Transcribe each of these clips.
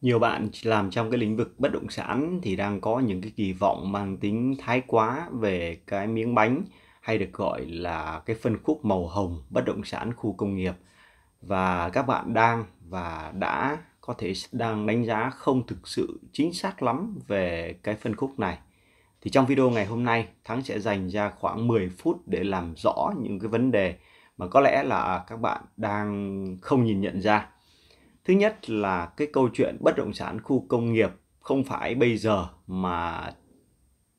nhiều bạn làm trong cái lĩnh vực bất động sản thì đang có những cái kỳ vọng mang tính thái quá về cái miếng bánh hay được gọi là cái phân khúc màu hồng bất động sản khu công nghiệp và các bạn đang và đã có thể đang đánh giá không thực sự chính xác lắm về cái phân khúc này. Thì trong video ngày hôm nay, Thắng sẽ dành ra khoảng 10 phút để làm rõ những cái vấn đề mà có lẽ là các bạn đang không nhìn nhận ra Thứ nhất là cái câu chuyện bất động sản khu công nghiệp không phải bây giờ mà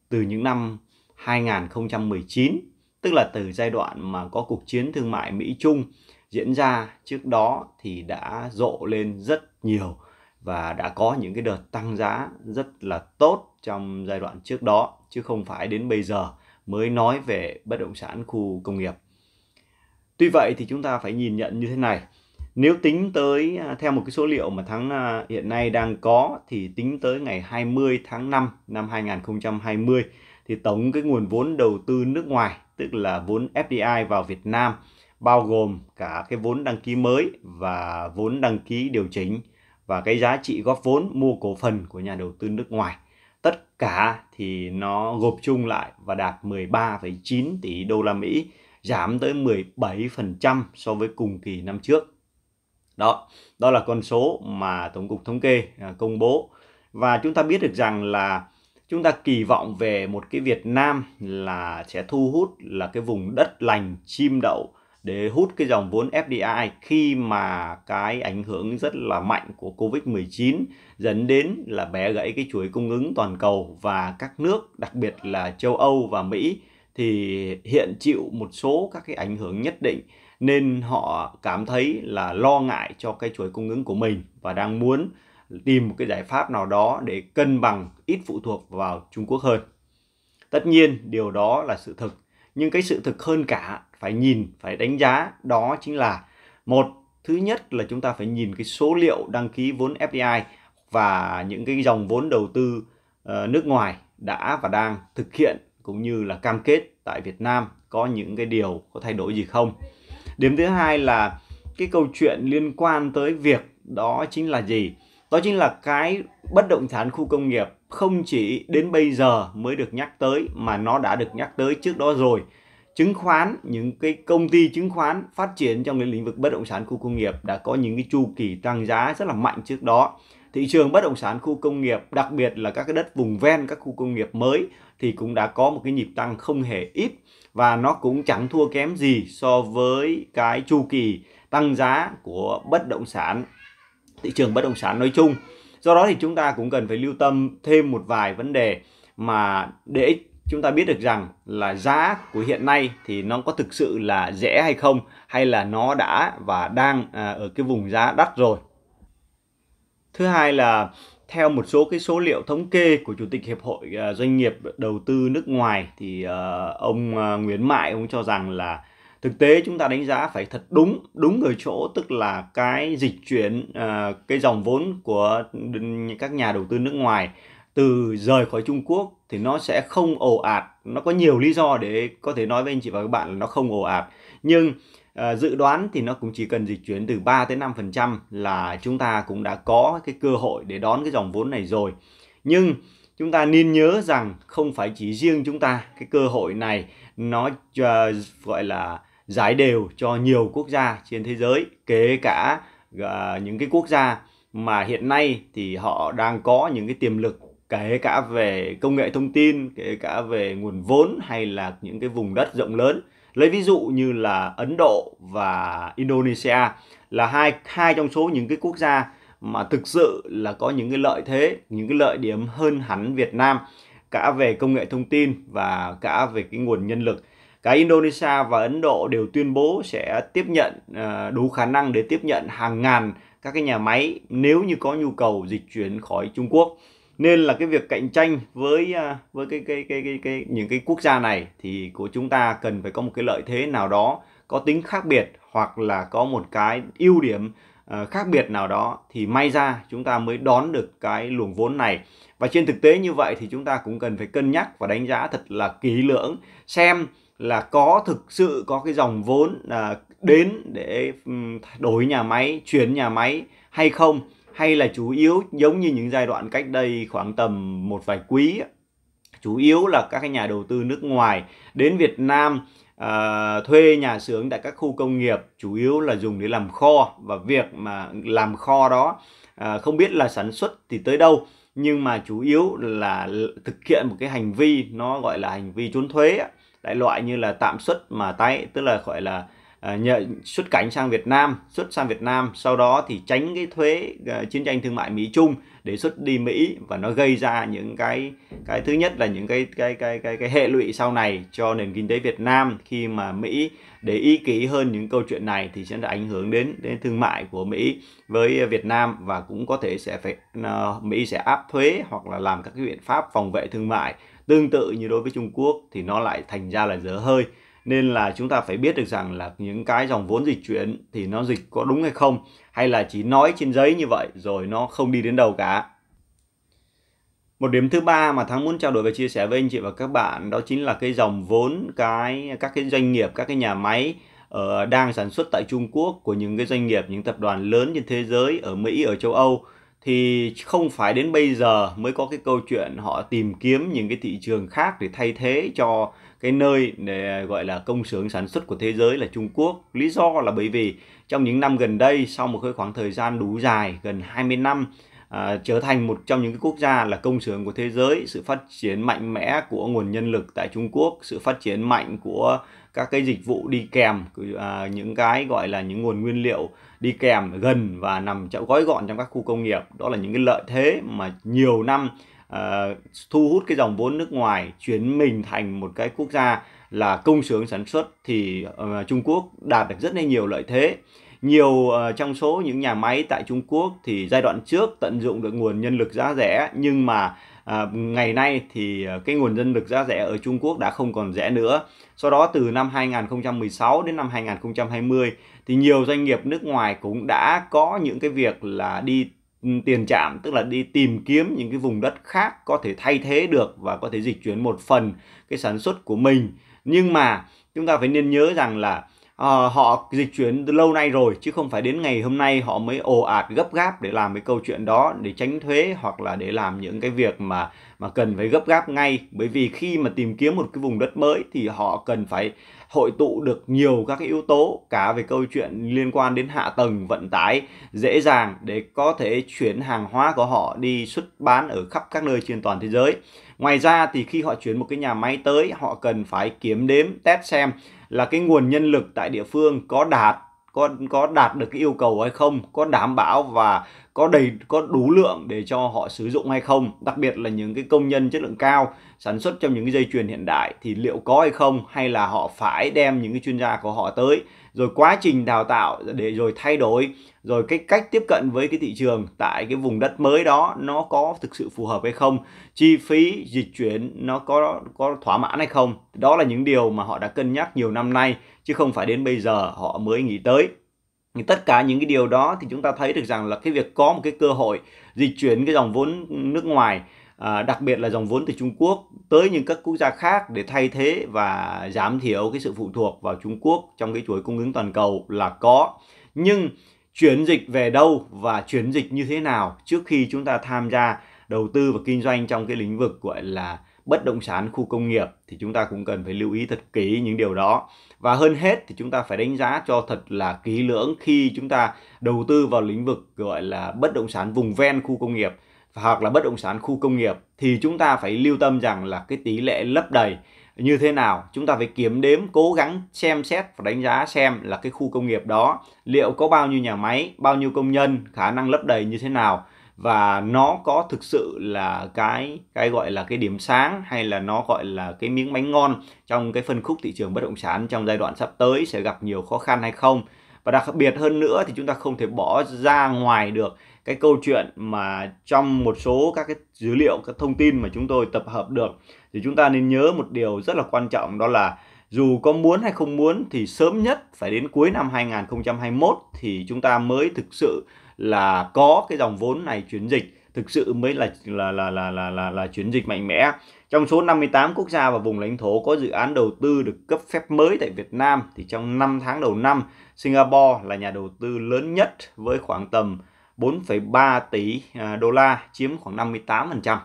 từ những năm 2019, tức là từ giai đoạn mà có cuộc chiến thương mại Mỹ-Trung diễn ra trước đó thì đã rộ lên rất nhiều và đã có những cái đợt tăng giá rất là tốt trong giai đoạn trước đó chứ không phải đến bây giờ mới nói về bất động sản khu công nghiệp. Tuy vậy thì chúng ta phải nhìn nhận như thế này, nếu tính tới à, theo một cái số liệu mà tháng à, hiện nay đang có thì tính tới ngày 20 tháng 5 năm 2020 thì tổng cái nguồn vốn đầu tư nước ngoài tức là vốn FDI vào Việt Nam bao gồm cả cái vốn đăng ký mới và vốn đăng ký điều chỉnh và cái giá trị góp vốn mua cổ phần của nhà đầu tư nước ngoài. Tất cả thì nó gộp chung lại và đạt 13,9 tỷ đô la Mỹ, giảm tới 17% so với cùng kỳ năm trước đó đó là con số mà tổng cục thống kê à, công bố và chúng ta biết được rằng là chúng ta kỳ vọng về một cái Việt Nam là sẽ thu hút là cái vùng đất lành chim đậu để hút cái dòng vốn FDI khi mà cái ảnh hưởng rất là mạnh của Covid-19 dẫn đến là bẻ gãy cái chuỗi cung ứng toàn cầu và các nước đặc biệt là châu Âu và Mỹ thì hiện chịu một số các cái ảnh hưởng nhất định nên họ cảm thấy là lo ngại cho cái chuỗi cung ứng của mình và đang muốn tìm một cái giải pháp nào đó để cân bằng ít phụ thuộc vào Trung Quốc hơn. Tất nhiên điều đó là sự thực, nhưng cái sự thực hơn cả phải nhìn, phải đánh giá đó chính là một thứ nhất là chúng ta phải nhìn cái số liệu đăng ký vốn FDI và những cái dòng vốn đầu tư ờ, nước ngoài đã và đang thực hiện cũng như là cam kết tại Việt Nam có những cái điều có thay đổi gì không điểm thứ hai là cái câu chuyện liên quan tới việc đó chính là gì đó chính là cái bất động sản khu công nghiệp không chỉ đến bây giờ mới được nhắc tới mà nó đã được nhắc tới trước đó rồi chứng khoán những cái công ty chứng khoán phát triển trong cái lĩnh vực bất động sản khu công nghiệp đã có những cái chu kỳ tăng giá rất là mạnh trước đó thị trường bất động sản khu công nghiệp đặc biệt là các cái đất vùng ven các khu công nghiệp mới thì cũng đã có một cái nhịp tăng không hề ít và nó cũng chẳng thua kém gì so với cái chu kỳ tăng giá của bất động sản thị trường bất động sản nói chung do đó thì chúng ta cũng cần phải lưu tâm thêm một vài vấn đề mà để chúng ta biết được rằng là giá của hiện nay thì nó có thực sự là rẻ hay không hay là nó đã và đang à, ở cái vùng giá đắt rồi thứ hai là theo một số cái số liệu thống kê của chủ tịch hiệp hội à, doanh nghiệp đầu tư nước ngoài thì à, ông à, Nguyễn Mại ông cho rằng là thực tế chúng ta đánh giá phải thật đúng đúng ở chỗ tức là cái dịch chuyển cái dòng vốn của các nhà đầu tư nước ngoài từ rời khỏi Trung Quốc thì nó sẽ không ồ ạt nó có nhiều lý do để có thể nói với anh chị và các bạn là nó không ồ ạt nhưng Ờ, dự đoán thì nó cũng chỉ cần dịch chuyển từ 3 tới 5% là chúng ta cũng đã có cái cơ hội để đón cái dòng vốn này rồi. Nhưng chúng ta nên nhớ rằng không phải chỉ riêng chúng ta cái cơ hội này nó uh, gọi là giải đều cho nhiều quốc gia trên thế giới kể cả uh, những cái quốc gia mà hiện nay thì họ đang có những cái tiềm lực kể cả về công nghệ thông tin kể cả về nguồn vốn hay là những cái vùng đất rộng lớn lấy ví dụ như là Ấn Độ và Indonesia là hai hai trong số những cái quốc gia mà thực sự là có những cái lợi thế những cái lợi điểm hơn hẳn Việt Nam cả về công nghệ thông tin và cả về cái nguồn nhân lực cả Indonesia và Ấn Độ đều tuyên bố sẽ tiếp nhận ờ, đủ khả năng để tiếp nhận hàng ngàn các cái nhà máy nếu như có nhu cầu dịch chuyển khỏi Trung Quốc nên là cái việc cạnh tranh với à, với cái cái cái cái, cái những cái quốc gia này thì của chúng ta cần phải có một cái lợi thế nào đó có tính khác biệt hoặc là có một cái ưu điểm uh, khác biệt nào đó thì may ra chúng ta mới đón được cái luồng vốn này và trên thực tế như vậy thì chúng ta cũng cần phải cân nhắc và đánh giá thật là kỹ lưỡng xem là có thực sự có cái dòng vốn uh, đến để um, đổi nhà máy chuyển nhà máy hay không hay là chủ yếu giống như những giai đoạn cách đây khoảng tầm một vài quý chủ yếu là các nhà đầu tư nước ngoài đến Việt Nam à, thuê nhà xưởng tại các khu công nghiệp chủ yếu là dùng để làm kho và việc mà làm kho đó à, không biết là sản xuất thì tới đâu nhưng mà chủ yếu là thực hiện một cái hành vi nó gọi là hành vi trốn thuế đại loại như là tạm xuất mà tái tức là gọi là Ờ, nhờ xuất cảnh sang Việt Nam, xuất sang Việt Nam, sau đó thì tránh cái thuế uh, chiến tranh thương mại Mỹ Trung để xuất đi Mỹ và nó gây ra những cái cái thứ nhất là những cái cái cái cái, cái hệ lụy sau này cho nền kinh tế Việt Nam khi mà Mỹ để ý kỹ hơn những câu chuyện này thì sẽ ảnh hưởng đến đến thương mại của Mỹ với Việt Nam và cũng có thể sẽ phải uh, Mỹ sẽ áp thuế hoặc là làm các cái biện pháp phòng vệ thương mại tương tự như đối với Trung Quốc thì nó lại thành ra là dở hơi nên là chúng ta phải biết được rằng là những cái dòng vốn dịch chuyển thì nó dịch có đúng hay không hay là chỉ nói trên giấy như vậy rồi nó không đi đến đâu cả một điểm thứ ba mà thắng muốn trao đổi và chia sẻ với anh chị và các bạn đó chính là cái dòng vốn cái các cái doanh nghiệp các cái nhà máy ở ờ, đang sản xuất tại Trung Quốc của những cái doanh nghiệp những tập đoàn lớn trên thế giới ở Mỹ ở châu Âu thì không phải đến bây giờ mới có cái câu chuyện họ tìm kiếm những cái thị trường khác để thay thế cho cái nơi để gọi là công xưởng sản xuất của thế giới là Trung Quốc. Lý do là bởi vì trong những năm gần đây sau một cái khoảng thời gian đủ dài gần 20 năm à, trở thành một trong những cái quốc gia là công xưởng của thế giới sự phát triển mạnh mẽ của nguồn nhân lực tại Trung Quốc sự phát triển mạnh của các cái dịch vụ đi kèm à, những cái gọi là những nguồn nguyên liệu đi kèm gần và nằm gói gọn trong các khu công nghiệp đó là những cái lợi thế mà nhiều năm à, thu hút cái dòng vốn nước ngoài chuyển mình thành một cái quốc gia là công xưởng sản xuất thì uh, Trung Quốc đạt được rất là nhiều lợi thế nhiều uh, trong số những nhà máy tại Trung Quốc thì giai đoạn trước tận dụng được nguồn nhân lực giá rẻ nhưng mà À, ngày nay thì ờ, cái nguồn nhân lực giá rẻ ở Trung Quốc đã không còn rẻ nữa. Sau đó từ năm 2016 đến năm 2020 thì nhiều doanh nghiệp nước ngoài cũng đã có những cái việc là đi ừ, tiền trạm tức là đi tìm kiếm những cái vùng đất khác có thể thay thế được và có thể dịch chuyển một phần cái sản xuất của mình nhưng mà chúng ta phải nên nhớ rằng là uh, họ dịch chuyển từ lâu nay rồi chứ không phải đến ngày hôm nay họ mới ồ ạt gấp gáp để làm cái câu chuyện đó để tránh thuế hoặc là để làm những cái việc mà mà cần phải gấp gáp ngay bởi vì khi mà tìm kiếm một cái vùng đất mới thì họ cần phải hội tụ được nhiều các cái yếu tố cả về câu chuyện liên quan đến hạ tầng vận tải dễ dàng để có thể chuyển hàng hóa của họ đi xuất bán ở khắp các nơi trên toàn thế giới. Ngoài ra thì khi họ chuyển một cái nhà máy tới họ cần phải kiểm đếm test xem là cái nguồn nhân lực tại địa phương có đạt có có đạt được cái yêu cầu hay không, có đảm bảo và có đầy có đủ lượng để cho họ sử dụng hay không đặc biệt là những cái công nhân chất lượng cao sản xuất trong những cái dây chuyền hiện đại thì liệu có hay không hay là họ phải đem những cái chuyên gia của họ tới rồi quá trình đào tạo để rồi thay đổi rồi cái cách tiếp cận với cái thị trường tại cái vùng đất mới đó nó có thực sự phù hợp hay không chi phí dịch chuyển nó có có thỏa mãn hay không đó là những điều mà họ đã cân nhắc nhiều năm nay chứ không phải đến bây giờ họ mới nghĩ tới thì tất cả những cái điều đó thì chúng ta thấy được rằng là cái việc có một cái cơ hội di chuyển cái dòng vốn nước ngoài à, đặc biệt là dòng vốn từ Trung Quốc tới những các quốc gia khác để thay thế và giảm thiểu cái sự phụ thuộc vào Trung Quốc trong cái chuỗi cung ứng toàn cầu là có nhưng chuyển dịch về đâu và chuyển dịch như thế nào trước khi chúng ta tham gia đầu tư và kinh doanh trong cái lĩnh vực gọi là bất động sản khu công nghiệp thì chúng ta cũng cần phải lưu ý thật kỹ những điều đó và hơn hết thì chúng ta phải đánh giá cho thật là kỹ lưỡng khi chúng ta đầu tư vào lĩnh vực gọi là bất động sản vùng ven khu công nghiệp hoặc là bất động sản khu công nghiệp thì chúng ta phải lưu tâm rằng là cái tỷ lệ lấp đầy như thế nào chúng ta phải kiểm đếm cố gắng xem xét và đánh giá xem là cái khu công nghiệp đó liệu có bao nhiêu nhà máy bao nhiêu công nhân khả năng lấp đầy như thế nào và nó có thực sự là cái cái gọi là cái điểm sáng hay là nó gọi là cái miếng bánh ngon trong cái phân khúc thị trường bất động sản trong giai đoạn sắp tới sẽ gặp nhiều khó khăn hay không và đặc biệt hơn nữa thì chúng ta không thể bỏ ra ngoài được cái câu chuyện mà trong một số các cái dữ liệu các thông tin mà chúng tôi tập hợp được thì chúng ta nên nhớ một điều rất là quan trọng đó là dù có muốn hay không muốn thì sớm nhất phải đến cuối năm 2021 thì chúng ta mới thực sự là có cái dòng vốn này chuyển dịch thực sự mới là là là là là là, là chuyển dịch mạnh mẽ. Trong số 58 quốc gia và vùng lãnh thổ có dự án đầu tư được cấp phép mới tại Việt Nam thì trong 5 tháng đầu năm, Singapore là nhà đầu tư lớn nhất với khoảng tầm 4,3 tỷ à, đô la chiếm khoảng 58%. À,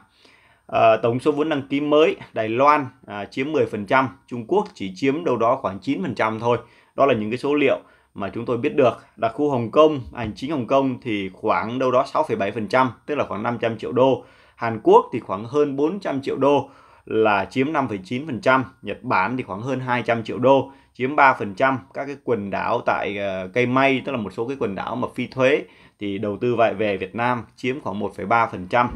ờ, tổng số vốn đăng ký mới Đài Loan à, chiếm 10%, Trung Quốc chỉ chiếm đâu đó khoảng 9% thôi. Đó là những cái số liệu mà chúng tôi biết được đặc khu Hồng Kông, hành chính Hồng Kông thì khoảng đâu đó 6,7%, tức là khoảng 500 triệu đô. Hàn Quốc thì khoảng hơn 400 triệu đô là chiếm 5,9%, Nhật Bản thì khoảng hơn 200 triệu đô, chiếm 3%, các cái quần đảo tại ờ, cây May tức là một số cái quần đảo mà phi thuế thì đầu tư vậy về Việt Nam chiếm khoảng 1,3%.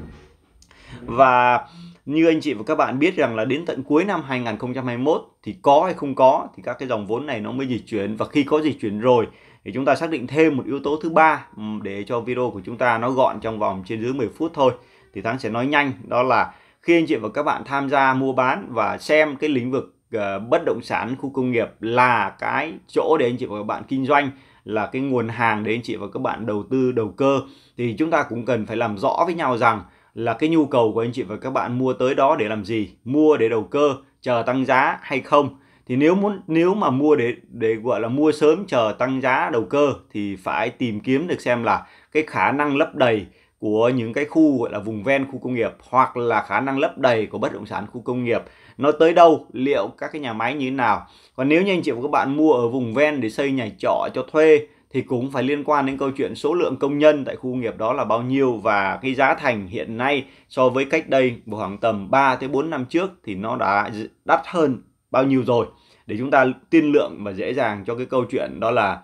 Và như anh chị và các bạn biết rằng là đến tận cuối năm 2021 thì có hay không có thì các cái dòng vốn này nó mới dịch chuyển và khi có dịch chuyển rồi thì chúng ta xác định thêm một yếu tố thứ ba để cho video của chúng ta nó gọn trong vòng trên dưới 10 phút thôi thì Thắng sẽ nói nhanh đó là khi anh chị và các bạn tham gia mua bán và xem cái lĩnh vực ờ, bất động sản khu công nghiệp là cái chỗ để anh chị và các bạn kinh doanh là cái nguồn hàng để anh chị và các bạn đầu tư đầu cơ thì chúng ta cũng cần phải làm rõ với nhau rằng là cái nhu cầu của anh chị và các bạn mua tới đó để làm gì mua để đầu cơ chờ tăng giá hay không thì nếu muốn nếu mà mua để để gọi là mua sớm chờ tăng giá đầu cơ thì phải tìm kiếm được xem là cái khả năng lấp đầy của những cái khu gọi là vùng ven khu công nghiệp hoặc là khả năng lấp đầy của bất động sản khu công nghiệp nó tới đâu liệu các cái nhà máy như thế nào còn nếu như anh chị và các bạn mua ở vùng ven để xây nhà trọ cho thuê thì cũng phải liên quan đến câu chuyện số lượng công nhân tại khu nghiệp đó là bao nhiêu và cái giá thành hiện nay so với cách đây khoảng tầm 3 tới 4 năm trước thì nó đã đắt hơn bao nhiêu rồi để chúng ta tiên lượng và dễ dàng cho cái câu chuyện đó là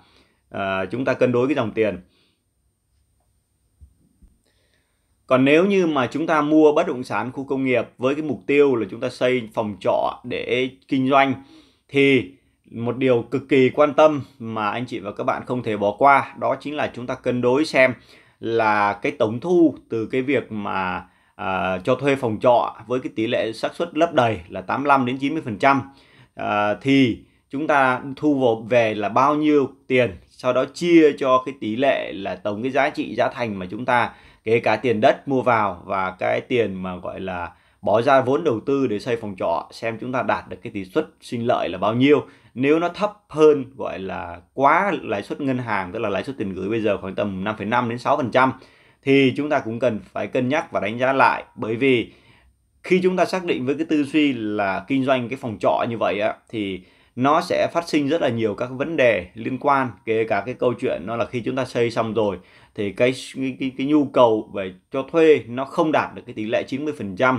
uh, chúng ta cân đối cái dòng tiền. Còn nếu như mà chúng ta mua bất động sản khu công nghiệp với cái mục tiêu là chúng ta xây phòng trọ để kinh doanh thì một điều cực kỳ quan tâm mà anh chị và các bạn không thể bỏ qua đó chính là chúng ta cân đối xem là cái tổng thu từ cái việc mà à, cho thuê phòng trọ với cái tỷ lệ xác suất lấp đầy là 85 đến 90 phần trăm à, thì chúng ta thu vào về là bao nhiêu tiền sau đó chia cho cái tỷ lệ là tổng cái giá trị giá thành mà chúng ta kể cả tiền đất mua vào và cái tiền mà gọi là bỏ ra vốn đầu tư để xây phòng trọ xem chúng ta đạt được cái tỷ suất sinh lợi là bao nhiêu nếu nó thấp hơn gọi là quá lãi suất ngân hàng tức là lãi suất tiền gửi bây giờ khoảng tầm 5,5 đến 6 phần trăm thì chúng ta cũng cần phải cân nhắc và đánh giá lại bởi vì khi chúng ta xác định với cái tư duy là kinh doanh cái phòng trọ như vậy á, thì nó sẽ phát sinh rất là nhiều các vấn đề liên quan kể cả cái câu chuyện nó là khi chúng ta xây xong rồi thì cái cái, cái nhu cầu về cho thuê nó không đạt được cái tỷ lệ 90%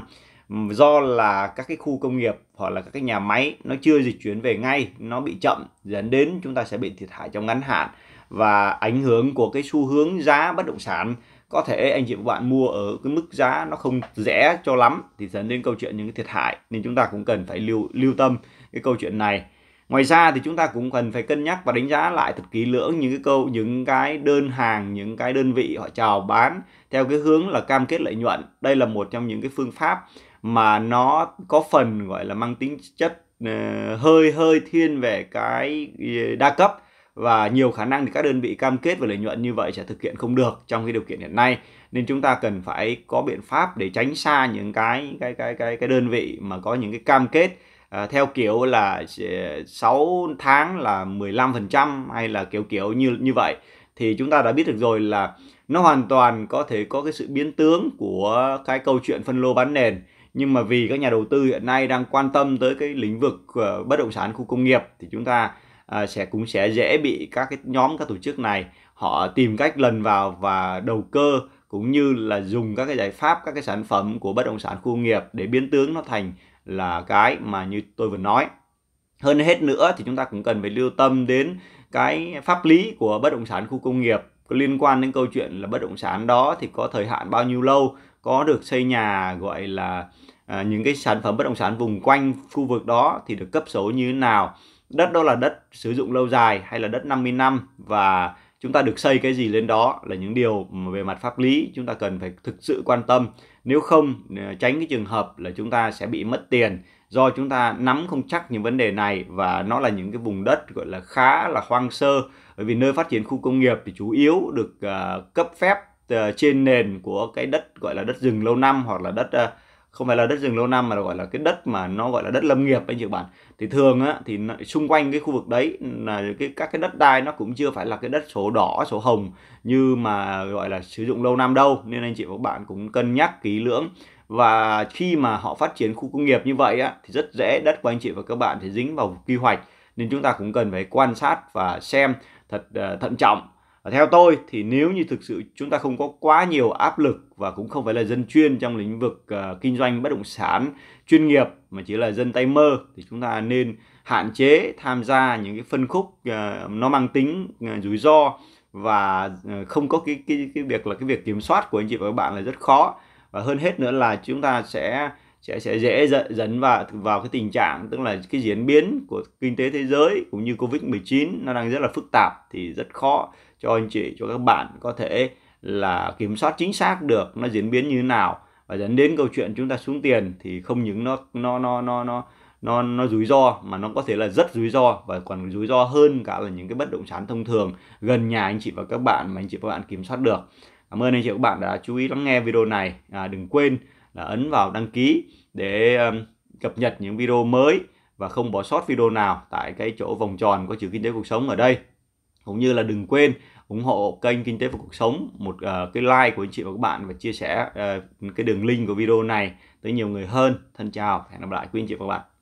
Ừ, do là các cái khu công nghiệp hoặc là các cái nhà máy nó chưa dịch chuyển về ngay nó bị chậm dẫn đến chúng ta sẽ bị thiệt hại trong ngắn hạn và ảnh hưởng của cái xu hướng giá bất động sản có thể anh chị và bạn mua ở cái mức giá nó không rẻ cho lắm thì dẫn đến câu chuyện những cái thiệt hại nên chúng ta cũng cần phải lưu lưu tâm cái câu chuyện này ngoài ra thì chúng ta cũng cần phải cân nhắc và đánh giá lại thật kỹ lưỡng những cái câu những cái đơn hàng những cái đơn vị họ chào bán theo cái hướng là cam kết lợi nhuận đây là một trong những cái phương pháp mà nó có phần gọi là mang tính chất uh, hơi hơi thiên về cái ờ, đa cấp và nhiều khả năng thì các đơn vị cam kết về lợi nhuận như vậy sẽ thực hiện không được trong cái điều kiện hiện nay nên chúng ta cần phải có biện pháp để tránh xa những cái cái cái cái cái đơn vị mà có những cái cam kết À, theo kiểu là 6 tháng là 15% hay là kiểu kiểu như như vậy thì chúng ta đã biết được rồi là nó hoàn toàn có thể có cái sự biến tướng của cái câu chuyện phân lô bán nền nhưng mà vì các nhà đầu tư hiện nay đang quan tâm tới cái lĩnh vực ờ, bất động sản khu công nghiệp thì chúng ta à, sẽ cũng sẽ dễ bị các cái nhóm các tổ chức này họ tìm cách lần vào và đầu cơ cũng như là dùng các cái giải pháp các cái sản phẩm của bất động sản khu công nghiệp để biến tướng nó thành là cái mà như tôi vừa nói hơn hết nữa thì chúng ta cũng cần phải lưu tâm đến cái pháp lý của bất động sản khu công nghiệp có liên quan đến câu chuyện là bất động sản đó thì có thời hạn bao nhiêu lâu có được xây nhà gọi là à, những cái sản phẩm bất động sản vùng quanh khu vực đó thì được cấp số như thế nào đất đó là đất sử dụng lâu dài hay là đất 50 năm và chúng ta được xây cái gì lên đó là những điều mà về mặt pháp lý chúng ta cần phải thực sự quan tâm nếu không ờ, tránh cái trường hợp là chúng ta sẽ bị mất tiền do chúng ta nắm không chắc những vấn đề này và nó là những cái vùng đất gọi là khá là hoang sơ bởi vì nơi phát triển khu công nghiệp thì chủ yếu được uh, cấp phép uh, trên nền của cái đất gọi là đất rừng lâu năm hoặc là đất uh, không phải là đất rừng lâu năm mà gọi là cái đất mà nó gọi là đất lâm nghiệp anh chị bạn thì thường á thì xung quanh cái khu vực đấy là cái các cái đất đai nó cũng chưa phải là cái đất số đỏ số hồng như mà gọi là sử dụng lâu năm đâu nên anh chị và các bạn cũng cân nhắc kỹ lưỡng và khi mà họ phát triển khu công nghiệp như vậy á thì rất dễ đất của anh chị và các bạn thì dính vào quy hoạch nên chúng ta cũng cần phải quan sát và xem thật uh, thận trọng theo tôi thì nếu như thực sự chúng ta không có quá nhiều áp lực và cũng không phải là dân chuyên trong lĩnh vực uh, kinh doanh bất động sản chuyên nghiệp mà chỉ là dân tay mơ thì chúng ta nên hạn chế tham gia những cái phân khúc uh, nó mang tính uh, rủi ro và uh, không có cái cái cái việc là cái việc kiểm soát của anh chị và các bạn là rất khó và hơn hết nữa là chúng ta sẽ sẽ sẽ dễ dẫn vào vào cái tình trạng tức là cái diễn biến của kinh tế thế giới cũng như Covid-19 nó đang rất là phức tạp thì rất khó cho anh chị cho các bạn có thể là kiểm soát chính xác được nó diễn biến như thế nào và dẫn đến câu chuyện chúng ta xuống tiền thì không những nó nó nó nó nó nó nó rủi ro mà nó có thể là rất rủi ro và còn rủi ro hơn cả là những cái bất động sản thông thường gần nhà anh chị và các bạn mà anh chị và các bạn kiểm soát được cảm ơn anh chị và các bạn đã chú ý lắng nghe video này à, đừng quên là ấn vào đăng ký để um, cập nhật những video mới và không bỏ sót video nào tại cái chỗ vòng tròn có chữ kinh tế cuộc sống ở đây cũng như là đừng quên ủng hộ kênh kinh tế và cuộc sống một uh, cái like của anh chị và các bạn và chia sẻ uh, cái đường link của video này tới nhiều người hơn thân chào hẹn gặp lại quý anh chị và các bạn